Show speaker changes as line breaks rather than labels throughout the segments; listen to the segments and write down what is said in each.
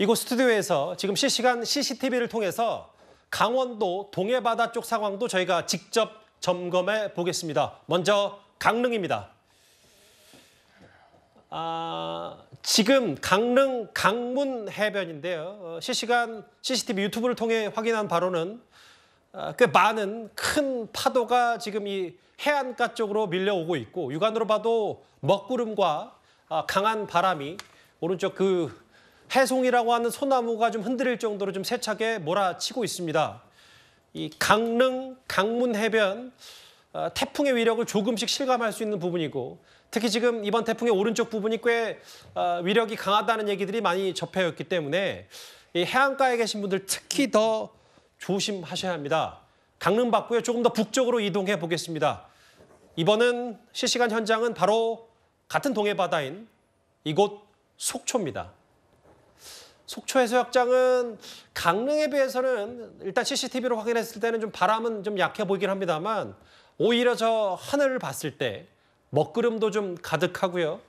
이곳 스튜디오에서 지금 실시간 CCTV를 통해서 강원도 동해바다 쪽 상황도 저희가 직접 점검해 보겠습니다. 먼저 강릉입니다. 아, 지금 강릉 강문 해변인데요. 어, 실시간 CCTV 유튜브를 통해 확인한 바로는 아, 꽤 많은 큰 파도가 지금 이 해안가 쪽으로 밀려오고 있고 육안으로 봐도 먹구름과 아, 강한 바람이 오른쪽 그 해송이라고 하는 소나무가 좀 흔들릴 정도로 좀 세차게 몰아치고 있습니다. 이 강릉 강문 해변 어, 태풍의 위력을 조금씩 실감할 수 있는 부분이고 특히 지금 이번 태풍의 오른쪽 부분이 꽤 어, 위력이 강하다는 얘기들이 많이 접해였기 때문에 이 해안가에 계신 분들 특히 더 조심하셔야 합니다. 강릉 밖고요. 조금 더 북쪽으로 이동해 보겠습니다. 이번은 실시간 현장은 바로 같은 동해 바다인 이곳 속초입니다. 속초 해수욕장은 강릉에 비해서는 일단 CCTV로 확인했을 때는 좀 바람은 좀 약해 보이긴 합니다만 오히려 저 하늘을 봤을 때 먹구름도 좀 가득하고요.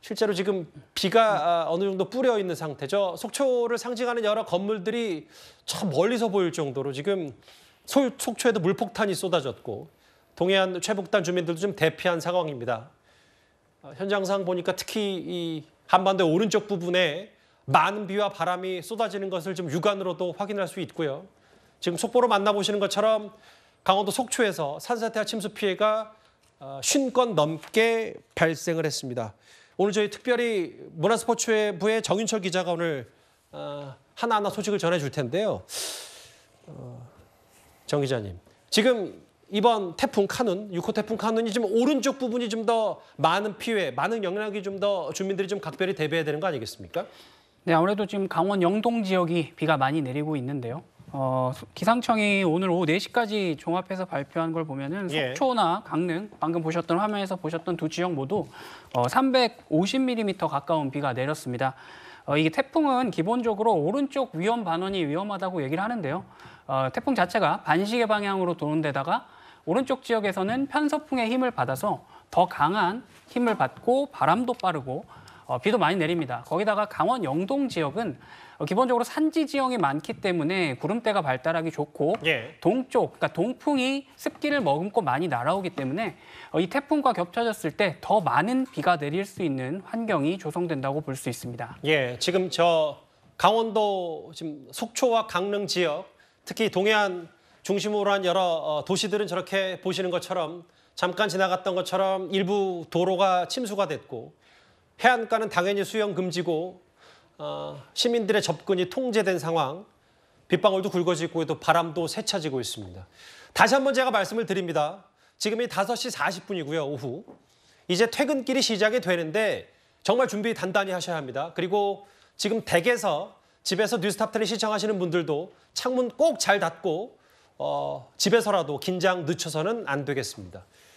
실제로 지금 비가 아, 어느 정도 뿌려 있는 상태죠. 속초를 상징하는 여러 건물들이 참 멀리서 보일 정도로 지금 속초에도 물폭탄이 쏟아졌고 동해안 최북단 주민들도 좀 대피한 상황입니다. 아, 현장상 보니까 특히 이 한반도 오른쪽 부분에 많은 비와 바람이 쏟아지는 것을 지금 육안으로도 확인할 수 있고요. 지금 속보로 만나보시는 것처럼 강원도 속초에서 산사태와 침수 피해가 50건 어, 넘게 발생을 했습니다. 오늘 저희 특별히 문화스포츠부의 정윤철 기자가 오늘 어, 하나하나 소식을 전해줄 텐데요. 어, 정 기자님, 지금 이번 태풍 카눈, 6호 태풍 카눈이 지금 오른쪽 부분이 좀 더 많은 피해, 많은 영향이 좀 더 주민들이 좀 각별히 대비해야 되는 거 아니겠습니까? 네, 아무래도 지금
강원 영동 지역이 비가 많이 내리고 있는데요. 어, 기상청이 오늘 오후 4시까지 종합해서 발표한 걸 보면은 예. 속초나 강릉 방금 보셨던 화면에서 보셨던 두 지역 모두 어, 350mm 가까운 비가 내렸습니다. 어, 이게 태풍은 기본적으로 오른쪽 위험 반원이 위험하다고 얘기를 하는데요. 어, 태풍 자체가 반시계 방향으로 도는 데다가 오른쪽 지역에서는 편서풍의 힘을 받아서 더 강한 힘을 받고 바람도 빠르고 어, 비도 많이 내립니다. 거기다가 강원 영동 지역은 어, 기본적으로 산지 지형이 많기 때문에 구름대가 발달하기 좋고 예. 동쪽, 그러니까 동풍이 습기를 머금고 많이 날아오기 때문에 어, 이 태풍과 겹쳐졌을 때 더
많은 비가 내릴 수 있는 환경이 조성된다고 볼 수 있습니다. 예, 지금 저 강원도 지금 속초와 강릉 지역 특히 동해안 중심으로 한 여러 도시들은 저렇게 보시는 것처럼 잠깐 지나갔던 것처럼 일부 도로가 침수가 됐고 해안가는 당연히 수영 금지고 어, 시민들의 접근이 통제된 상황, 빗방울도 굵어지고 또 바람도 세차지고 있습니다. 다시 한번 제가 말씀을 드립니다. 지금이 5시 40분이고요, 오후. 이제 퇴근길이 시작이 되는데 정말 준비 단단히 하셔야 합니다. 그리고 지금 댁에서 집에서 뉴스탑텐을 시청하시는 분들도 창문 꼭 잘 닫고 어, 집에서라도 긴장 늦춰서는 안 되겠습니다.